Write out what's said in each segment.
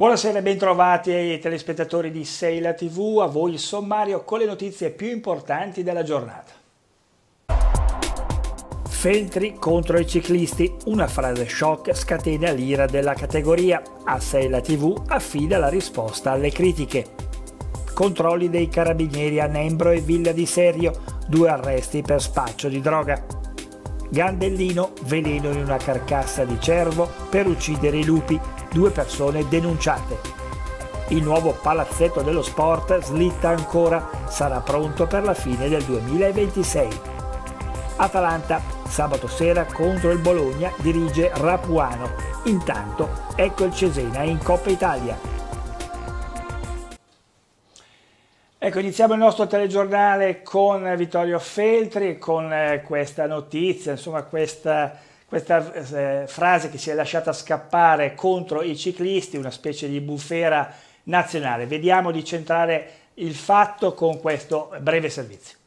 Buonasera e bentrovati ai telespettatori di Seila TV, a voi il sommario con le notizie più importanti della giornata. Feltri contro i ciclisti, una frase shock scatena l'ira della categoria, a Seila TV affida la risposta alle critiche. Controlli dei carabinieri a Nembro e Villa di Serio, due arresti per spaccio di droga. Gandellino, veleno in una carcassa di cervo per uccidere i lupi, due persone denunciate. Il nuovo palazzetto dello sport slitta ancora, sarà pronto per la fine del 2026. Atalanta, sabato sera contro il Bologna, dirige Rapuano. Intanto ecco il Cesena in Coppa Italia. Ecco, iniziamo il nostro telegiornale con Vittorio Feltri, con eh, questa notizia, insomma questa questa eh, frase che si è lasciata scappare contro i ciclisti, una specie di bufera nazionale. Vediamo di centrare il fatto con questo breve servizio.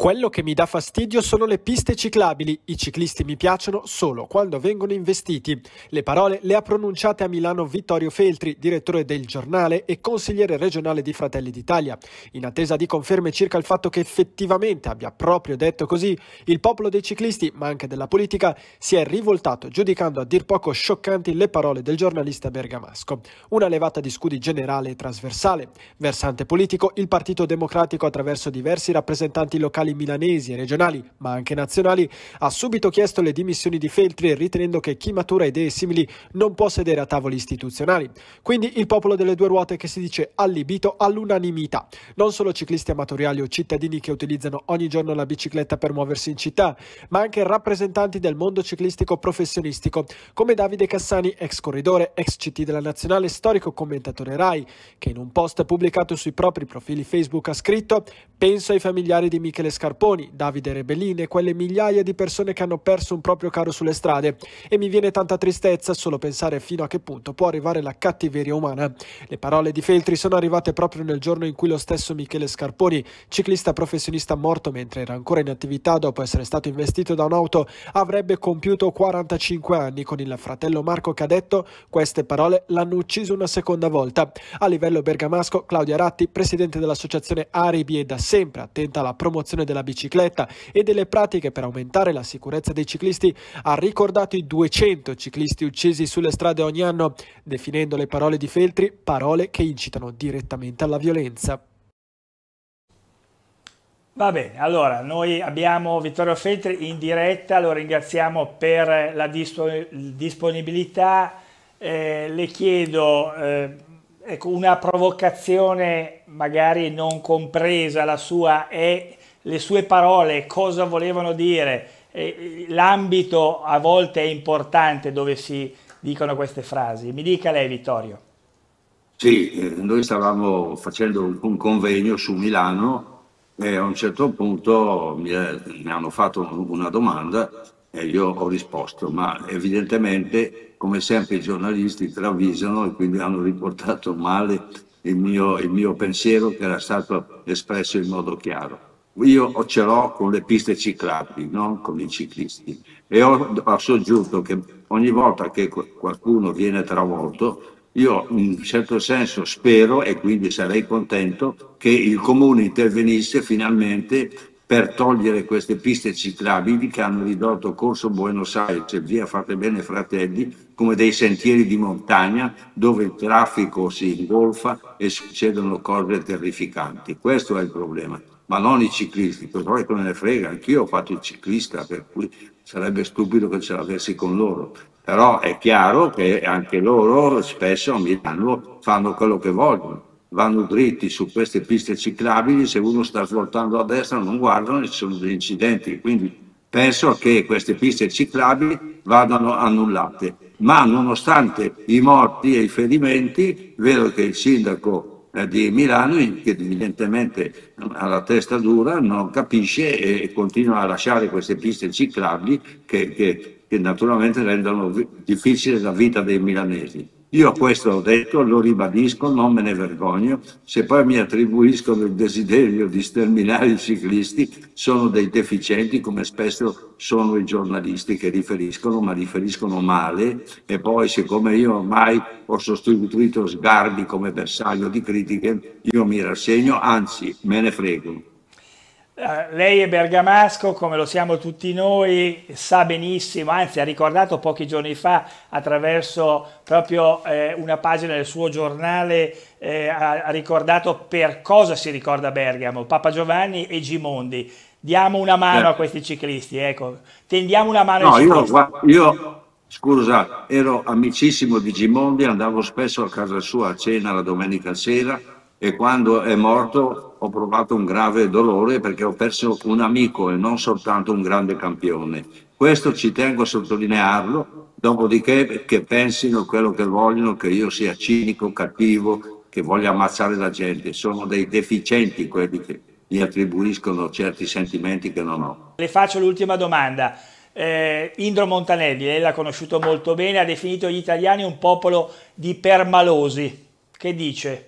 Quello che mi dà fastidio sono le piste ciclabili. I ciclisti mi piacciono solo quando vengono investiti. Le parole le ha pronunciate a Milano Vittorio Feltri, direttore del giornale e consigliere regionale di Fratelli d'Italia. In attesa di conferme circa il fatto che effettivamente abbia proprio detto così, il popolo dei ciclisti, ma anche della politica, si è rivoltato giudicando a dir poco scioccanti le parole del giornalista bergamasco. Una levata di scudi generale e trasversale. Versante politico, il Partito Democratico attraverso diversi rappresentanti locali locali milanesi e regionali, ma anche nazionali, ha subito chiesto le dimissioni di Feltri ritenendo che chi matura idee simili non può sedere a tavoli istituzionali. Quindi il popolo delle due ruote che si dice allibito all'unanimità. Non solo ciclisti amatoriali o cittadini che utilizzano ogni giorno la bicicletta per muoversi in città, ma anche rappresentanti del mondo ciclistico professionistico, come Davide Cassani, ex corridore, ex CT della Nazionale, storico commentatore RAI, che in un post pubblicato sui propri profili Facebook ha scritto «Penso ai familiari di Michele Scalabrini Scarponi, Davide Rebellin quelle migliaia di persone che hanno perso un proprio caro sulle strade. E mi viene tanta tristezza solo pensare fino a che punto può arrivare la cattiveria umana. Le parole di Feltri sono arrivate proprio nel giorno in cui lo stesso Michele Scarponi, ciclista professionista morto mentre era ancora in attività dopo essere stato investito da un'auto, avrebbe compiuto 45 anni con il fratello Marco che ha detto queste parole l'hanno ucciso una seconda volta. A livello bergamasco, Claudia Ratti, presidente dell'associazione Aribi e da sempre attenta alla promozione della bicicletta e delle pratiche per aumentare la sicurezza dei ciclisti ha ricordato i 200 ciclisti uccisi sulle strade ogni anno, definendo le parole di Feltri parole che incitano direttamente alla violenza. Va bene, allora noi abbiamo Vittorio Feltri in diretta, lo ringraziamo per la disponibilità, eh, le chiedo eh, ecco, una provocazione magari non compresa, la sua è le sue parole cosa volevano dire, l'ambito a volte è importante dove si dicono queste frasi. Mi dica lei Vittorio. Sì, eh, noi stavamo facendo un convegno su Milano e a un certo punto mi, eh, hanno fatto una domanda e io ho risposto, ma evidentemente come sempre i giornalisti travisano e quindi hanno riportato male il mio, il mio pensiero che era stato espresso in modo chiaro io ce l'ho con le piste ciclabili, non con i ciclisti. E ho, ho soggiunto che ogni volta che qualcuno viene travolto, io in un certo senso spero, e quindi sarei contento, che il comune intervenisse finalmente per togliere queste piste ciclabili che hanno ridotto Corso Buenos Aires e via Fate Bene Fratelli come dei sentieri di montagna dove il traffico si ingolfa e succedono cose terrificanti. Questo è il problema ma non i ciclisti, però che me ne frega, anch'io ho fatto il ciclista, per cui sarebbe stupido che ce l'avessi con loro. Però è chiaro che anche loro spesso a Milano fanno quello che vogliono, vanno dritti su queste piste ciclabili, se uno sta svoltando a destra non guardano e ci sono degli incidenti. Quindi penso che queste piste ciclabili vadano annullate. Ma nonostante i morti e i ferimenti, vedo che il sindaco eh, di Milano che evidentemente ha la testa dura, non capisce e continua a lasciare queste piste ciclabili che, che, che naturalmente rendono difficile la vita dei milanesi. Io questo ho detto, lo ribadisco, non me ne vergogno, se poi mi attribuiscono il desiderio di sterminare i ciclisti sono dei deficienti come spesso sono i giornalisti che riferiscono, ma riferiscono male e poi siccome io ormai ho sostituito Sgarbi come bersaglio di critiche, io mi rassegno, anzi me ne frego. Eh, lei è bergamasco, come lo siamo tutti noi, sa benissimo, anzi ha ricordato pochi giorni fa attraverso proprio eh, una pagina del suo giornale, eh, ha, ha ricordato per cosa si ricorda Bergamo, Papa Giovanni e Gimondi. Diamo una mano a eh. questi ciclisti, ecco. tendiamo una mano no, ai ciclisti. Io, io, scusa, ero amicissimo di Gimondi, andavo spesso a casa sua a cena la domenica sera e quando è morto ho provato un grave dolore perché ho perso un amico e non soltanto un grande campione. Questo ci tengo a sottolinearlo, dopodiché che pensino quello che vogliono, che io sia cinico, cattivo, che voglia ammazzare la gente. Sono dei deficienti quelli che gli attribuiscono certi sentimenti che non ho. Le faccio l'ultima domanda. Eh, Indro Montanelli, lei l'ha conosciuto molto bene, ha definito gli italiani un popolo di permalosi. Che dice?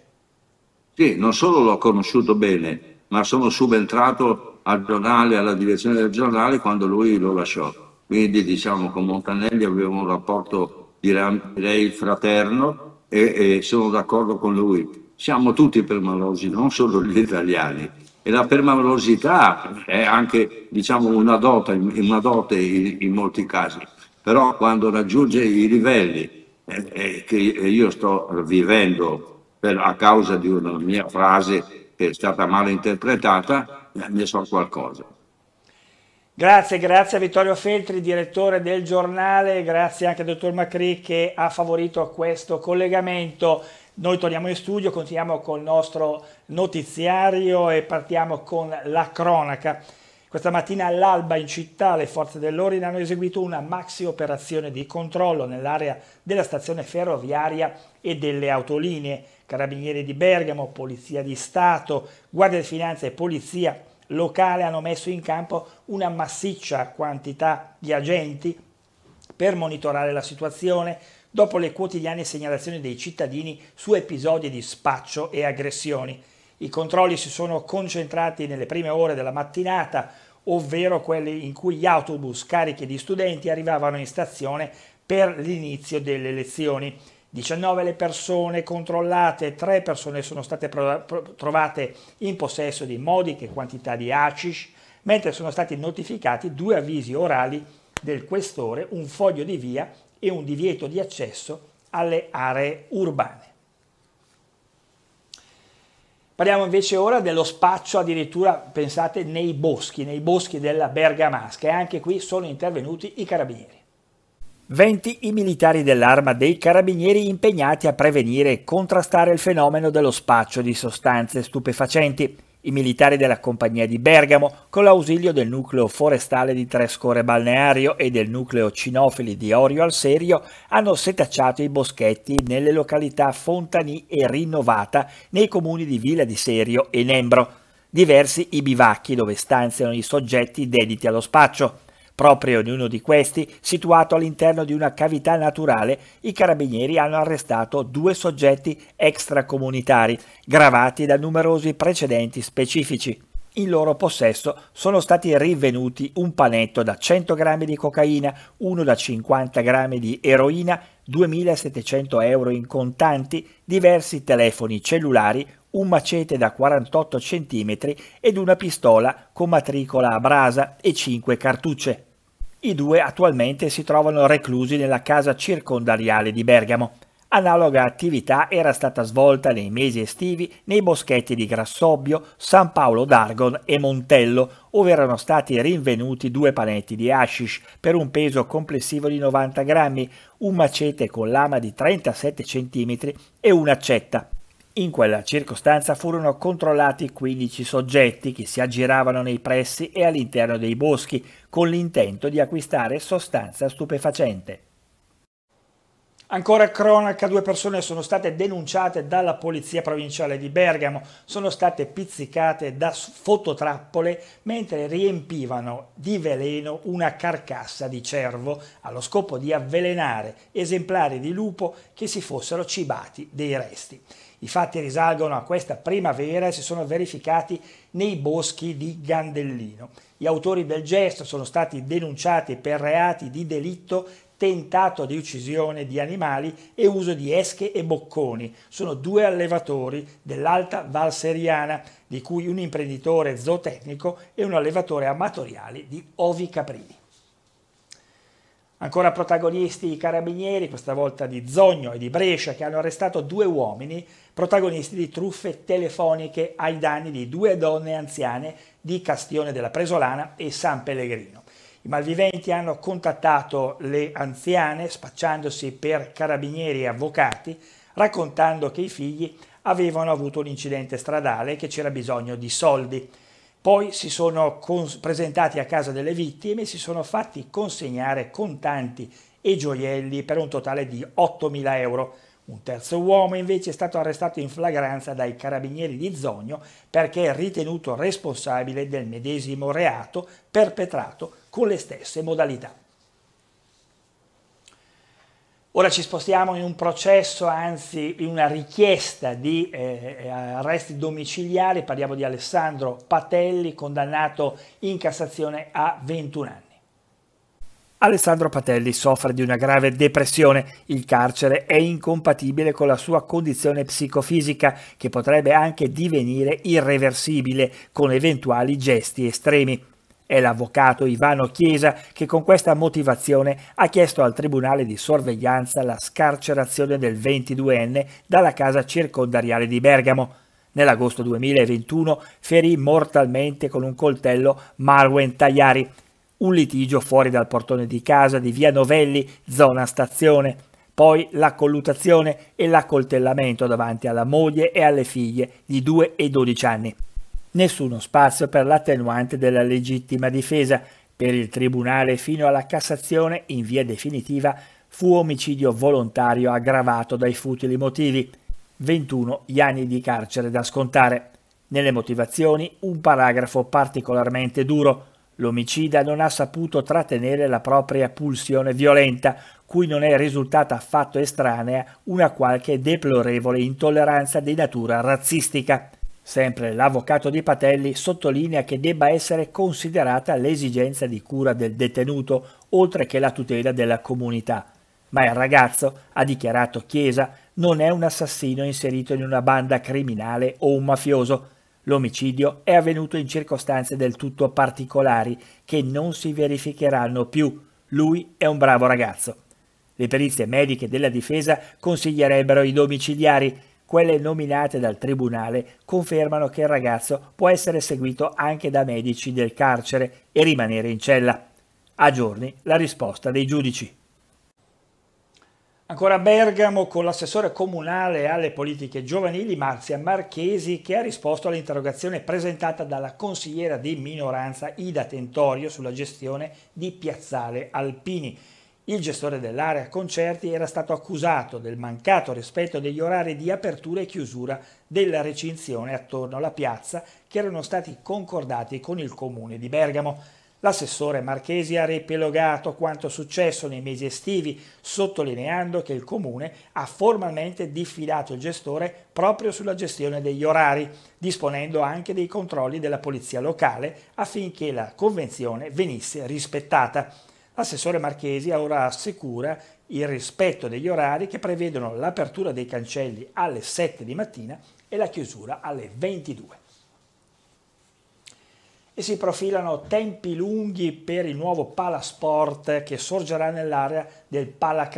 Sì, non solo l'ho conosciuto bene, ma sono subentrato al giornale, alla direzione del giornale quando lui lo lasciò. Quindi diciamo con Montanelli avevo un rapporto direi fraterno e, e sono d'accordo con lui. Siamo tutti permalosi, non solo gli italiani. E la permalosità è anche diciamo, una, dota, una dote in, in molti casi, però quando raggiunge i livelli eh, eh, che io sto vivendo per, a causa di una mia frase che è stata mal interpretata, ne so qualcosa. Grazie, grazie a Vittorio Feltri, direttore del giornale, grazie anche al dottor Macri che ha favorito questo collegamento. Noi torniamo in studio, continuiamo col nostro notiziario e partiamo con la cronaca. Questa mattina all'alba in città le forze dell'ordine hanno eseguito una maxi operazione di controllo nell'area della stazione ferroviaria e delle autolinee Carabinieri di Bergamo, Polizia di Stato, Guardia di Finanza e Polizia locale hanno messo in campo una massiccia quantità di agenti per monitorare la situazione dopo le quotidiane segnalazioni dei cittadini su episodi di spaccio e aggressioni. I controlli si sono concentrati nelle prime ore della mattinata, ovvero quelle in cui gli autobus carichi di studenti arrivavano in stazione per l'inizio delle lezioni. 19 le persone controllate, 3 persone sono state trovate in possesso di modiche quantità di hashish, mentre sono stati notificati due avvisi orali del questore, un foglio di via e un divieto di accesso alle aree urbane. Parliamo invece ora dello spaccio addirittura, pensate, nei boschi, nei boschi della Bergamasca e anche qui sono intervenuti i carabinieri. 20 i militari dell'arma dei carabinieri impegnati a prevenire e contrastare il fenomeno dello spaccio di sostanze stupefacenti. I militari della compagnia di Bergamo, con l'ausilio del nucleo forestale di Trescore Balneario e del nucleo cinofili di Orio al Serio, hanno setacciato i boschetti nelle località Fontani e Rinnovata, nei comuni di Villa di Serio e Nembro. Diversi i bivacchi dove stanziano i soggetti dediti allo spaccio. Proprio in uno di questi, situato all'interno di una cavità naturale, i carabinieri hanno arrestato due soggetti extracomunitari, gravati da numerosi precedenti specifici. In loro possesso sono stati rinvenuti un panetto da 100 grammi di cocaina, uno da 50 grammi di eroina, 2.700 euro in contanti, diversi telefoni cellulari, un macete da 48 cm ed una pistola con matricola a brasa e 5 cartucce. I due attualmente si trovano reclusi nella casa circondariale di Bergamo. Analoga attività era stata svolta nei mesi estivi nei boschetti di Grassobbio, San Paolo d'Argon e Montello, ove erano stati rinvenuti due panetti di hashish per un peso complessivo di 90 grammi, un macete con lama di 37 cm e un'accetta. In quella circostanza furono controllati 15 soggetti che si aggiravano nei pressi e all'interno dei boschi con l'intento di acquistare sostanza stupefacente. Ancora cronaca, due persone sono state denunciate dalla polizia provinciale di Bergamo, sono state pizzicate da fototrappole mentre riempivano di veleno una carcassa di cervo allo scopo di avvelenare esemplari di lupo che si fossero cibati dei resti. I fatti risalgono a questa primavera e si sono verificati nei boschi di Gandellino. Gli autori del gesto sono stati denunciati per reati di delitto tentato di uccisione di animali e uso di esche e bocconi. Sono due allevatori dell'Alta Valseriana, di cui un imprenditore zootecnico e un allevatore amatoriale di ovi caprini. Ancora protagonisti i carabinieri, questa volta di Zogno e di Brescia, che hanno arrestato due uomini, protagonisti di truffe telefoniche ai danni di due donne anziane di Castione della Presolana e San Pellegrino. I malviventi hanno contattato le anziane spacciandosi per carabinieri e avvocati, raccontando che i figli avevano avuto un incidente stradale e che c'era bisogno di soldi. Poi si sono presentati a casa delle vittime e si sono fatti consegnare contanti e gioielli per un totale di 8.000 euro. Un terzo uomo invece è stato arrestato in flagranza dai carabinieri di Zogno perché è ritenuto responsabile del medesimo reato perpetrato con le stesse modalità. Ora ci spostiamo in un processo, anzi in una richiesta di eh, eh arresti domiciliari, parliamo di Alessandro Patelli, condannato in Cassazione a 21 anni. Alessandro Patelli soffre di una grave depressione. Il carcere è incompatibile con la sua condizione psicofisica, che potrebbe anche divenire irreversibile con eventuali gesti estremi. È l'avvocato Ivano Chiesa che con questa motivazione ha chiesto al Tribunale di sorveglianza la scarcerazione del 22enne dalla casa circondariale di Bergamo. Nell'agosto 2021 ferì mortalmente con un coltello Marwen Tagliari, un litigio fuori dal portone di casa di via Novelli, zona stazione, poi la colluttazione e l'accoltellamento davanti alla moglie e alle figlie di 2 e 12 anni nessuno spazio per l'attenuante della legittima difesa. Per il Tribunale fino alla Cassazione, in via definitiva, fu omicidio volontario aggravato dai futili motivi. 21 gli anni di carcere da scontare. Nelle motivazioni un paragrafo particolarmente duro. L'omicida non ha saputo trattenere la propria pulsione violenta, cui non è risultata affatto estranea una qualche deplorevole intolleranza di natura razzistica. Sempre l'avvocato di Patelli sottolinea che debba essere considerata l'esigenza di cura del detenuto, oltre che la tutela della comunità. Ma il ragazzo, ha dichiarato Chiesa, non è un assassino inserito in una banda criminale o un mafioso. L'omicidio è avvenuto in circostanze del tutto particolari che non si verificheranno più. Lui è un bravo ragazzo. Le perizie mediche della difesa consiglierebbero i domiciliari quelle nominate dal tribunale confermano che il ragazzo può essere seguito anche da medici del carcere e rimanere in cella. A giorni la risposta dei giudici. Ancora a Bergamo con l'assessore comunale alle politiche giovanili Marzia Marchesi che ha risposto all'interrogazione presentata dalla consigliera di minoranza Ida Tentorio sulla gestione di Piazzale Alpini. Il gestore dell'area concerti era stato accusato del mancato rispetto degli orari di apertura e chiusura della recinzione attorno alla piazza che erano stati concordati con il comune di Bergamo. L'assessore Marchesi ha riepilogato quanto successo nei mesi estivi, sottolineando che il comune ha formalmente diffidato il gestore proprio sulla gestione degli orari, disponendo anche dei controlli della polizia locale affinché la convenzione venisse rispettata. L'assessore Marchesi ora assicura il rispetto degli orari che prevedono l'apertura dei cancelli alle 7 di mattina e la chiusura alle 22. E si profilano tempi lunghi per il nuovo palasport che sorgerà nell'area del Pala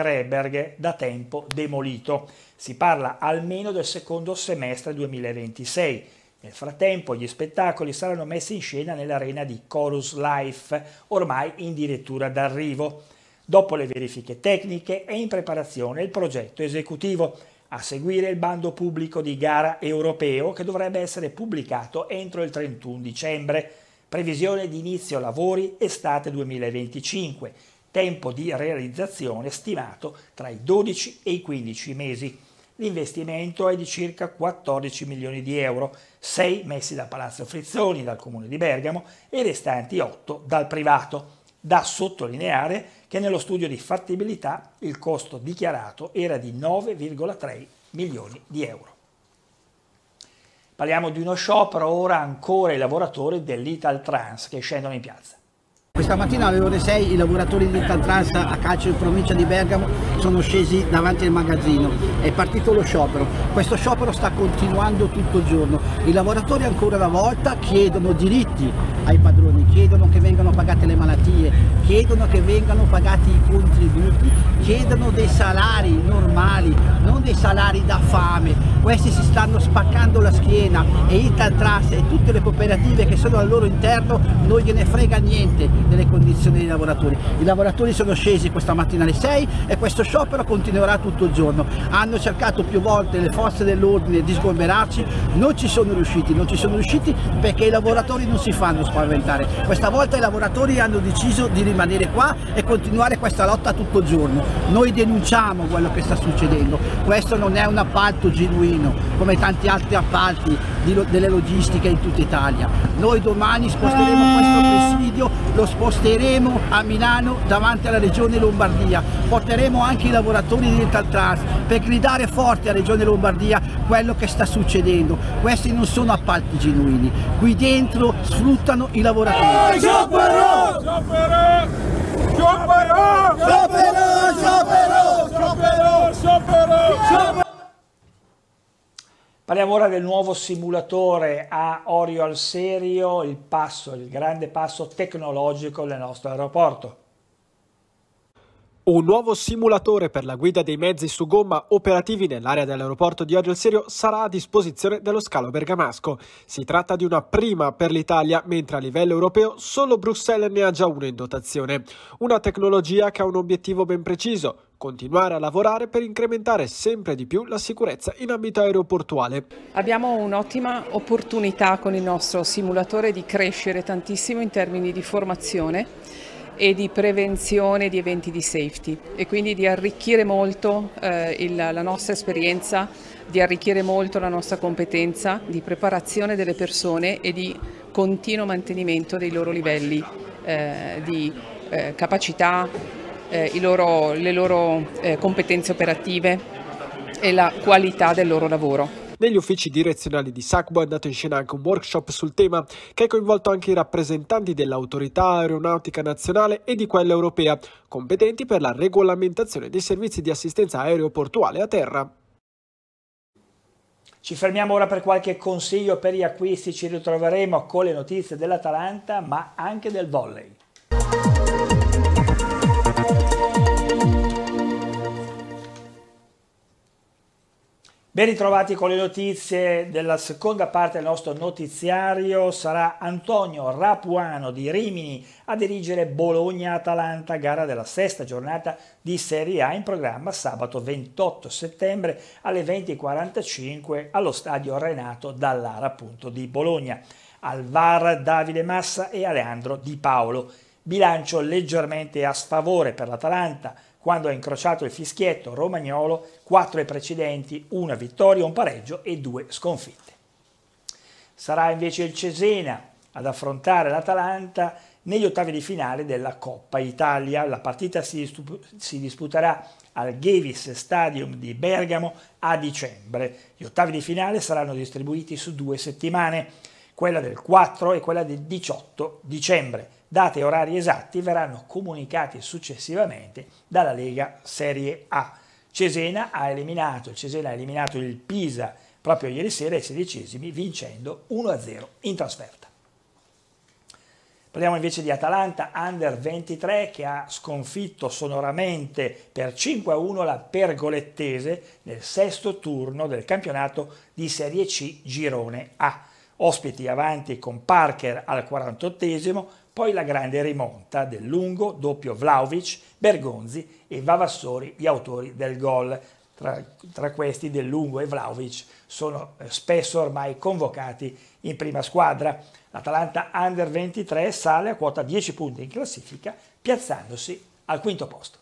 da tempo demolito. Si parla almeno del secondo semestre 2026 nel frattempo gli spettacoli saranno messi in scena nell'arena di Chorus Life, ormai in direttura d'arrivo. Dopo le verifiche tecniche è in preparazione il progetto esecutivo, a seguire il bando pubblico di gara europeo che dovrebbe essere pubblicato entro il 31 dicembre. Previsione di inizio lavori estate 2025, tempo di realizzazione stimato tra i 12 e i 15 mesi. L'investimento è di circa 14 milioni di euro, 6 messi da Palazzo Frizzoni, dal Comune di Bergamo, e i restanti 8 dal privato. Da sottolineare che nello studio di fattibilità il costo dichiarato era di 9,3 milioni di euro. Parliamo di uno sciopero ora ancora i lavoratori dell'Ital Trans che scendono in piazza. Questa mattina alle ore 6 i lavoratori di Caltrans a Calcio in provincia di Bergamo sono scesi davanti al magazzino, è partito lo sciopero, questo sciopero sta continuando tutto il giorno, i lavoratori ancora una volta chiedono diritti ai padroni, chiedono che vengano pagate le malattie, chiedono che vengano pagati i contributi, chiedono dei salari normali, non dei salari da fame, questi si stanno spaccando la schiena e Italtrans e tutte le cooperative che sono al loro interno non gliene frega niente delle condizioni dei lavoratori. I lavoratori sono scesi questa mattina alle 6 e questo sciopero continuerà tutto il giorno. Hanno cercato più volte le forze dell'ordine di sgomberarci, non ci sono riusciti, non ci sono riusciti perché i lavoratori non si fanno spaventare. Questa volta i lavoratori hanno deciso di rimanere qua e continuare questa lotta tutto il giorno. Noi denunciamo quello che sta succedendo, questo non è un appalto genuino come tanti altri appalti lo, delle logistiche in tutta Italia. Noi domani sposteremo questo presidio, lo sposteremo a Milano davanti alla Regione Lombardia, porteremo anche i lavoratori di Dental Trans per gridare forte alla Regione Lombardia quello che sta succedendo. Questi non sono appalti genuini, qui dentro sfruttano i lavoratori. Sciopero! Sciopero! Sciopero! Sciopero! Sciopero! Parliamo ora del nuovo simulatore a Orio al Serio, il passo, il grande passo tecnologico del nostro aeroporto. Un nuovo simulatore per la guida dei mezzi su gomma operativi nell'area dell'aeroporto di Orio al Serio sarà a disposizione dello scalo bergamasco. Si tratta di una prima per l'Italia, mentre a livello europeo solo Bruxelles ne ha già uno in dotazione. Una tecnologia che ha un obiettivo ben preciso, continuare a lavorare per incrementare sempre di più la sicurezza in ambito aeroportuale. Abbiamo un'ottima opportunità con il nostro simulatore di crescere tantissimo in termini di formazione e di prevenzione di eventi di safety e quindi di arricchire molto eh, il, la nostra esperienza, di arricchire molto la nostra competenza di preparazione delle persone e di continuo mantenimento dei loro livelli eh, di eh, capacità, eh, loro, le loro eh, competenze operative e la qualità del loro lavoro. Negli uffici direzionali di SACBO è andato in scena anche un workshop sul tema che ha coinvolto anche i rappresentanti dell'autorità aeronautica nazionale e di quella europea, competenti per la regolamentazione dei servizi di assistenza aeroportuale a terra. Ci fermiamo ora per qualche consiglio per gli acquisti, ci ritroveremo con le notizie dell'Atalanta ma anche del volley. Ben ritrovati con le notizie della seconda parte del nostro notiziario. Sarà Antonio Rapuano di Rimini a dirigere Bologna-Atalanta, gara della sesta giornata di Serie A in programma sabato 28 settembre alle 20.45 allo stadio Renato Dallara appunto di Bologna. Alvar Davide Massa e Aleandro Di Paolo. Bilancio leggermente a sfavore per l'Atalanta, quando ha incrociato il fischietto romagnolo, quattro precedenti, una vittoria, un pareggio e due sconfitte. Sarà invece il Cesena ad affrontare l'Atalanta negli ottavi di finale della Coppa Italia. La partita si, si, disputerà al Gavis Stadium di Bergamo a dicembre. Gli ottavi di finale saranno distribuiti su due settimane, quella del 4 e quella del 18 dicembre. Date e orari esatti verranno comunicati successivamente dalla Lega Serie A. Cesena ha eliminato, Cesena ha eliminato il Pisa proprio ieri sera ai sedicesimi vincendo 1-0 in trasferta. Parliamo invece di Atalanta Under 23 che ha sconfitto sonoramente per 5-1 la Pergolettese nel sesto turno del campionato di Serie C Girone A. Ospiti avanti con Parker al 48esimo, poi la grande rimonta del lungo, doppio Vlaovic, Bergonzi e Vavassori, gli autori del gol. Tra, tra questi del lungo e Vlaovic sono eh, spesso ormai convocati in prima squadra. L'Atalanta Under 23 sale a quota 10 punti in classifica, piazzandosi al quinto posto.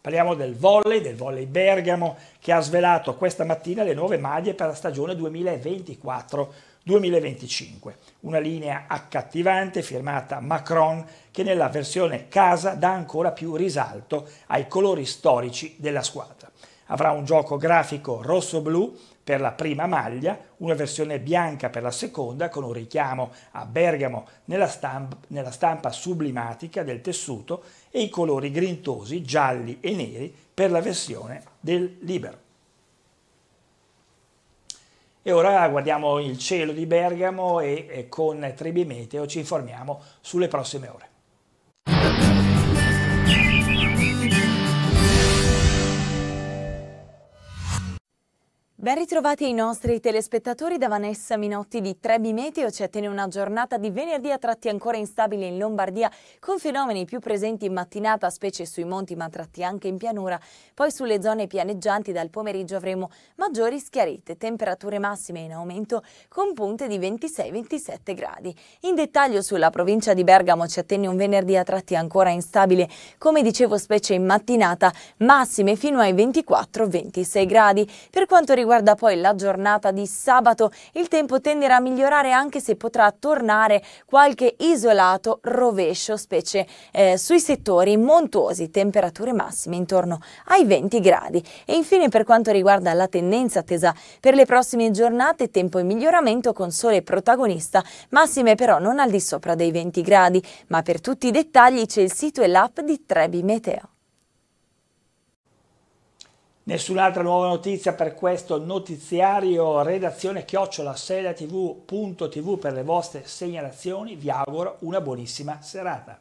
Parliamo del volley, del volley Bergamo, che ha svelato questa mattina le nuove maglie per la stagione 2024 2025, una linea accattivante firmata Macron che nella versione casa dà ancora più risalto ai colori storici della squadra. Avrà un gioco grafico rosso-blu per la prima maglia, una versione bianca per la seconda con un richiamo a Bergamo nella, stamp nella stampa sublimatica del tessuto e i colori grintosi gialli e neri per la versione del libero. E ora guardiamo il cielo di Bergamo e, e con Trebimeteo ci informiamo sulle prossime ore. Ben ritrovati i nostri telespettatori da Vanessa Minotti di Trebi Meteo. Ci attende una giornata di venerdì a tratti ancora instabile in Lombardia, con fenomeni più presenti in mattinata, specie sui monti, ma tratti anche in pianura. Poi sulle zone pianeggianti dal pomeriggio avremo maggiori schiarite, temperature massime in aumento con punte di 26-27 gradi. In dettaglio sulla provincia di Bergamo ci attende un venerdì a tratti ancora instabile, come dicevo, specie in mattinata, massime fino ai 24-26 gradi. Per quanto riguarda riguarda poi la giornata di sabato, il tempo tenderà a migliorare anche se potrà tornare qualche isolato rovescio, specie eh, sui settori montuosi, temperature massime intorno ai 20 gradi. E infine per quanto riguarda la tendenza attesa per le prossime giornate, tempo in miglioramento con sole protagonista, massime però non al di sopra dei 20 gradi, ma per tutti i dettagli c'è il sito e l'app di Trebi Meteo. Nessun'altra nuova notizia per questo notiziario redazione chiocciola sedatv.tv per le vostre segnalazioni. Vi auguro una buonissima serata.